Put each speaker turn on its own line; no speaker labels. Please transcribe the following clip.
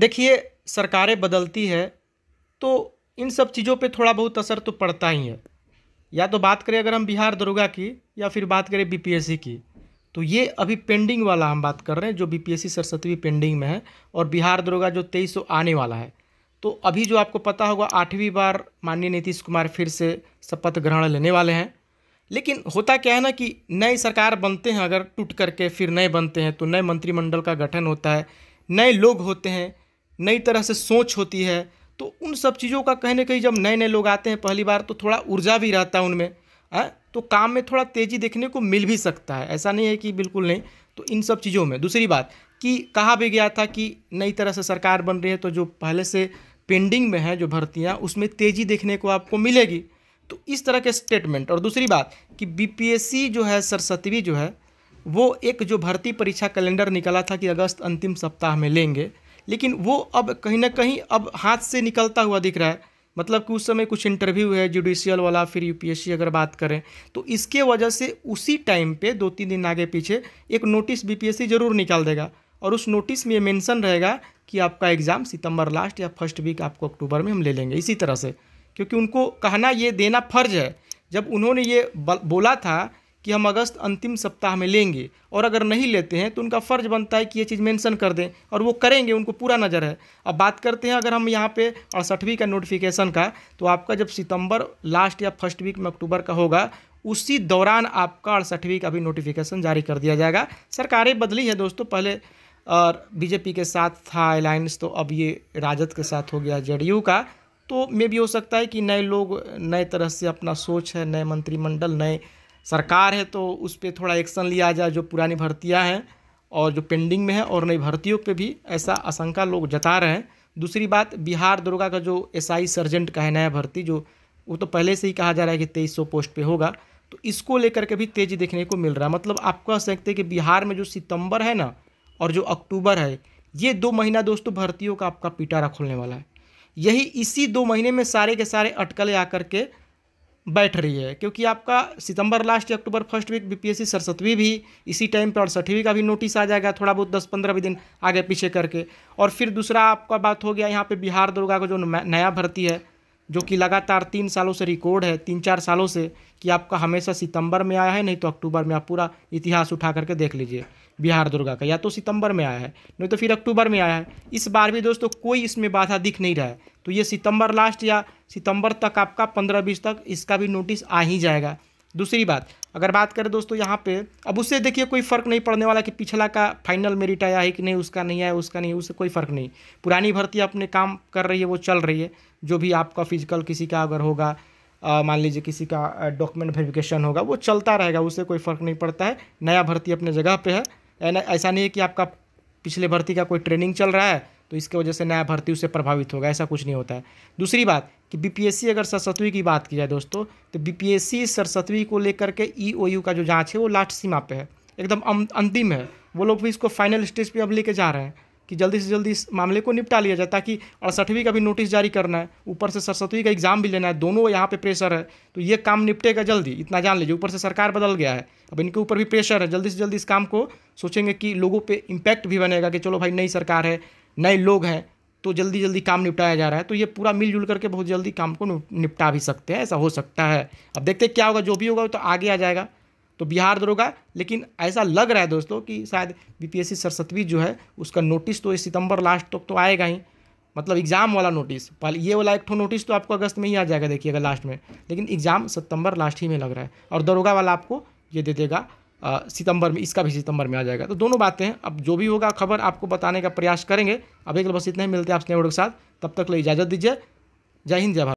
देखिए सरकारें बदलती है तो इन सब चीज़ों पे थोड़ा बहुत असर तो पड़ता ही है या तो बात करें अगर हम बिहार दरोगा की या फिर बात करें बीपीएससी की तो ये अभी पेंडिंग वाला हम बात कर रहे हैं जो बीपीएससी सरस्वती पेंडिंग में है और बिहार दरोगा जो तेईस आने वाला है तो अभी जो आपको पता होगा आठवीं बार माननीय नीतीश कुमार फिर से शपथ ग्रहण लेने वाले हैं लेकिन होता क्या है ना कि नई सरकार बनते हैं अगर टूट करके फिर नए बनते हैं तो नए मंत्रिमंडल का गठन होता है नए लोग होते हैं नई तरह से सोच होती है तो उन सब चीज़ों का कहीं ना कहीं जब नए नए लोग आते हैं पहली बार तो थोड़ा ऊर्जा भी रहता है उनमें है हाँ? तो काम में थोड़ा तेज़ी देखने को मिल भी सकता है ऐसा नहीं है कि बिल्कुल नहीं तो इन सब चीज़ों में दूसरी बात कि कहा भी गया था कि नई तरह से सरकार बन रही है तो जो पहले से पेंडिंग में है जो भर्तियाँ उसमें तेज़ी देखने को आपको मिलेगी तो इस तरह के स्टेटमेंट और दूसरी बात कि बी जो है सरस्वती जो है वो एक जो भर्ती परीक्षा कैलेंडर निकला था कि अगस्त अंतिम सप्ताह में लेंगे लेकिन वो अब कहीं ना कहीं अब हाथ से निकलता हुआ दिख रहा है मतलब कि उस समय कुछ इंटरव्यू है जुडिशियल वाला फिर यूपीएससी अगर बात करें तो इसके वजह से उसी टाइम पे दो तीन दिन आगे पीछे एक नोटिस बीपीएससी ज़रूर निकाल देगा और उस नोटिस में ये मेंशन रहेगा कि आपका एग्ज़ाम सितंबर लास्ट या फर्स्ट वीक आपको अक्टूबर में हम ले लेंगे इसी तरह से क्योंकि उनको कहना ये देना फर्ज है जब उन्होंने ये बोला था कि हम अगस्त अंतिम सप्ताह में लेंगे और अगर नहीं लेते हैं तो उनका फ़र्ज़ बनता है कि ये चीज़ मेंशन कर दें और वो करेंगे उनको पूरा नज़र है अब बात करते हैं अगर हम यहाँ पे अड़सठवीं का नोटिफिकेशन का तो आपका जब सितंबर लास्ट या फर्स्ट वीक में अक्टूबर का होगा उसी दौरान आपका अड़सठवीं का भी नोटिफिकेशन जारी कर दिया जाएगा सरकारें बदली है दोस्तों पहले और बीजेपी के साथ था अलायंस तो अब ये राजद के साथ हो गया जेडीयू का तो मे भी हो सकता है कि नए लोग नए तरह से अपना सोच है नए मंत्रिमंडल नए सरकार है तो उस पर थोड़ा एक्शन लिया जाए जो पुरानी भर्तियाँ हैं और जो पेंडिंग में है और नई भर्तियों पे भी ऐसा आशंका लोग जता रहे हैं दूसरी बात बिहार दुर्गा का जो एसआई सर्जेंट का है नया भर्ती जो वो तो पहले से ही कहा जा रहा है कि तेईस सौ पोस्ट पे होगा तो इसको लेकर के भी तेज़ी देखने को मिल रहा है मतलब आप कह सकते हैं कि बिहार में जो सितंबर है ना और जो अक्टूबर है ये दो महीना दोस्तों भर्तियों का आपका पिटारा खोलने वाला है यही इसी दो महीने में सारे के सारे अटकलें आकर के बैठ रही है क्योंकि आपका सितंबर लास्ट या अक्टूबर फर्स्ट वीक बीपीएससी सरसठवीं भी इसी टाइम पर अड़सठवीं का भी नोटिस आ जाएगा थोड़ा बहुत दस पंद्रह भी दिन आगे पीछे करके और फिर दूसरा आपका बात हो गया यहाँ पे बिहार दुर्गा का जो नया भर्ती है जो कि लगातार तीन सालों से रिकॉर्ड है तीन चार सालों से कि आपका हमेशा सितंबर में आया है नहीं तो अक्टूबर में आप पूरा इतिहास उठा करके देख लीजिए बिहार दुर्गा का या तो सितंबर में आया है नहीं तो फिर अक्टूबर में आया है इस बार भी दोस्तों कोई इसमें बाधा दिख नहीं रहा है तो ये सितंबर लास्ट या सितंबर तक आपका पंद्रह बीस तक इसका भी नोटिस आ ही जाएगा दूसरी बात अगर बात करें दोस्तों यहाँ पे अब उससे देखिए कोई फ़र्क नहीं पड़ने वाला कि पिछला का फाइनल मेरिट आया है कि नहीं उसका नहीं आया उसका नहीं उससे कोई फ़र्क नहीं पुरानी भर्ती अपने काम कर रही है वो चल रही है जो भी आपका फिजिकल किसी का अगर होगा मान लीजिए किसी का डॉक्यूमेंट वेरिफिकेशन होगा वो चलता रहेगा उससे कोई फ़र्क नहीं पड़ता है नया भर्ती अपने जगह पर है ऐसा नहीं है कि आपका पिछले भर्ती का कोई ट्रेनिंग चल रहा है तो इसके वजह से नया भर्ती उससे प्रभावित होगा ऐसा कुछ नहीं होता है दूसरी बात कि बीपीएससी अगर सरस्वती की बात की जाए दोस्तों तो बीपीएससी सरस्वती को लेकर के ईओयू e का जो जांच है वो लास्ट सीमा पे है एकदम अं-, अंतिम है वो लोग भी इसको फाइनल स्टेज पे अब लेके जा रहे हैं कि जल्दी से जल्दी इस मामले को निपटा लिया जाए ताकि अड़सठवीं का भी नोटिस जारी करना है ऊपर से सरस्वती का एग्ज़ाम भी लेना है दोनों यहाँ पे प्रेशर है तो ये काम निपटेगा जल्दी इतना जान लीजिए ऊपर से सरकार बदल गया है अब इनके ऊपर भी प्रेशर है जल्दी से जल्दी इस काम को सोचेंगे कि लोगों पर इम्पैक्ट भी बनेगा कि चलो भाई नई सरकार है नए लोग हैं तो जल्दी जल्दी काम निपटाया जा रहा है तो ये पूरा मिलजुल करके बहुत जल्दी काम को निपटा भी सकते हैं ऐसा हो सकता है अब देखते हैं क्या होगा जो भी होगा तो आगे आ जाएगा तो बिहार दरोगा लेकिन ऐसा लग रहा है दोस्तों कि शायद बीपीएससी सरसतवी जो है उसका नोटिस तो सितंबर लास्ट तक तो, तो आएगा ही मतलब एग्ज़ाम वाला नोटिस पहले ये वाला एक ठो नोटिस तो आपको अगस्त में ही आ जाएगा देखिएगा लास्ट में लेकिन एग्ज़ाम सितंबर लास्ट ही में लग रहा है और दरोगा वाला आपको ये दे देगा सितंबर में इसका भी सितंबर में आ जाएगा तो दोनों बातें हैं अब जो भी होगा खबर आपको बताने का प्रयास करेंगे अभी एक बस इतना ही मिलते हैं आप वीडियो के साथ तब तक ले इजाज़त दीजिए जय हिंद जय